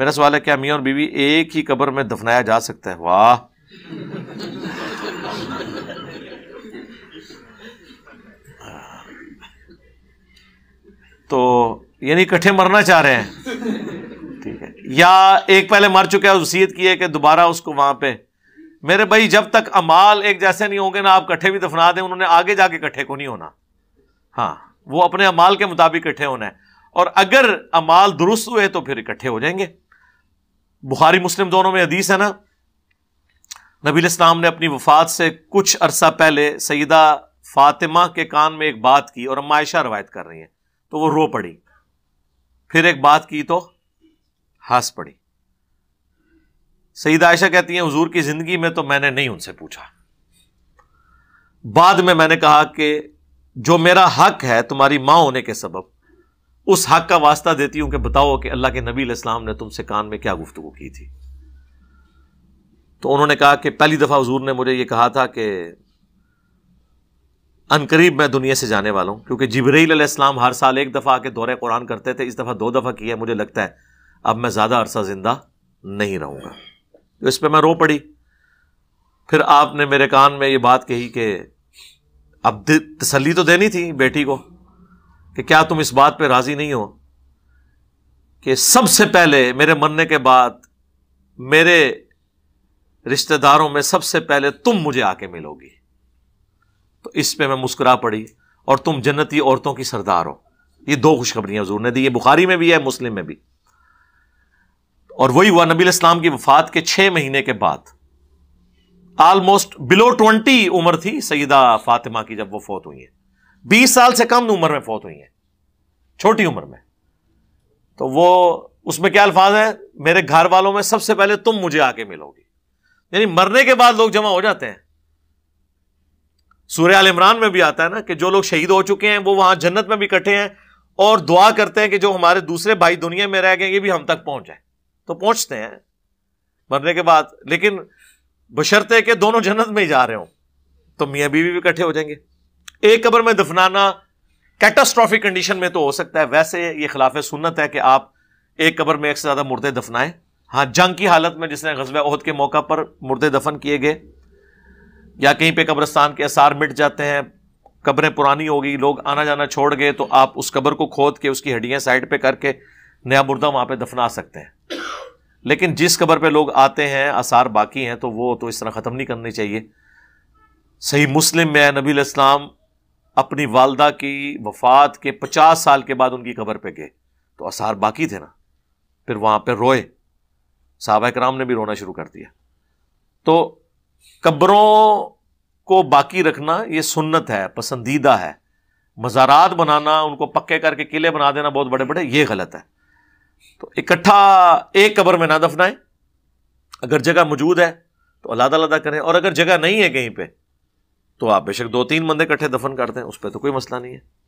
मेरा सवाल है क्या मियाँ और बीवी एक ही कब्र में दफनाया जा सकता है वाह तो यानी इकट्ठे मरना चाह रहे हैं ठीक है या एक पहले मर चुके हैं वसीयत की है कि दोबारा उसको वहां पे मेरे भाई जब तक अमाल एक जैसे नहीं होंगे ना आप इकट्ठे भी दफना दें उन्होंने आगे जाके इकट्ठे को नहीं होना हाँ वो अपने अमाल के मुताबिक इकट्ठे होना है और अगर अमाल दुरुस्त हुए तो फिर इकट्ठे हो जाएंगे बुखारी मुस्लिम दोनों में हदीस है ना नबी इस्लाम ने अपनी वफात से कुछ अरसा पहले सईदा फातिमा के कान में एक बात की और अमायशा रवायत कर रही हैं तो वो रो पड़ी फिर एक बात की तो हंस पड़ी सईद आयशा कहती हैं हजूर की जिंदगी में तो मैंने नहीं उनसे पूछा बाद में मैंने कहा कि जो मेरा हक है तुम्हारी मां होने के सबब उस हक का वास्ता देती हूं कि बताओ कि अल्लाह के नबी इस्लाम ने तुमसे कान में क्या गुफ्तु की थी तो उन्होंने कहा कि पहली दफ़ा हजूर ने मुझे यह कहा था कि अनकरीब मैं दुनिया से जाने वाला हूं क्योंकि जबरीलाम हर साल एक दफ़ा आके दौरे कुरान करते थे इस दफ़ा दो दफ़ा किया मुझे लगता है अब मैं ज़्यादा अरसा ज़िंदा नहीं रहूंगा तो इस पर मैं रो पड़ी फिर आपने मेरे कान में ये बात कही कि अब तसली तो देनी थी बेटी को कि क्या तुम इस बात पे राजी नहीं हो कि सबसे पहले मेरे मरने के बाद मेरे रिश्तेदारों में सबसे पहले तुम मुझे आके मिलोगी तो इस पे मैं मुस्कुरा पड़ी और तुम जन्नती औरतों की सरदार हो ये दो खुशखबरियां हजूर ने दी ये बुखारी में भी है मुस्लिम में भी और वही हुआ नबी इस्लाम की वफात के छह महीने के बाद आलमोस्ट बिलो ट्वेंटी उम्र थी सईदा फातिमा की जब वो फौत हुई है बीस साल से कम उम्र में फौत हुई है छोटी उम्र में तो वो उसमें क्या अल्फाज है मेरे घर वालों में सबसे पहले तुम मुझे आके मिलोगी यानी मरने के बाद लोग जमा हो जाते हैं सूर्य आल इमरान में भी आता है ना कि जो लोग शहीद हो चुके हैं वो वहां जन्नत में भी इकट्ठे हैं और दुआ करते हैं कि जो हमारे दूसरे भाई दुनिया में रह गए ये भी हम तक पहुंच जाए तो पहुंचते हैं मरने के बाद लेकिन बशर्ते के दोनों जन्नत में ही जा रहे हो तो मियाँ बीवी भी इकट्ठे हो जाएंगे एक कब्र में दफनाना कैटास्ट्रॉफिक कंडीशन में तो हो सकता है वैसे ये खिलाफ सुन्नत है कि आप एक कब्र में एक से ज़्यादा मुर्दे दफनाएं हाँ जंग की हालत में जिसने गजब अहद के मौका पर मुर्दे दफन किए गए या कहीं पर कब्रस्तान के आसार मिट जाते हैं कब्रें पुरानी हो गई लोग आना जाना छोड़ गए तो आप उस कब्र को खोद के उसकी हड्डियां साइड पर करके नया मुर्दा वहां पर दफना सकते हैं लेकिन जिस कबर पे लोग आते हैं आसार बाकी हैं तो वो तो इस तरह ख़त्म नहीं करनी चाहिए सही मुस्लिम में नबी इस्लाम अपनी वालदा की वफात के पचास साल के बाद उनकी कबर पे गए तो आसार बाकी थे ना फिर वहां पर रोए साहबा कराम ने भी रोना शुरू कर दिया तो कब्रों को बाकी रखना ये सुन्नत है पसंदीदा है मज़ारात बनाना उनको पक्के करके किले बना देना बहुत बड़े बड़े ये गलत है तो इकट्ठा एक कबर में ना दफनाएं अगर जगह मौजूद है तो अलादा अलादा करें और अगर जगह नहीं है कहीं पर तो आप बेशक दो तीन बंदे इकट्ठे दफन करते हैं उस पर तो कोई मसला नहीं है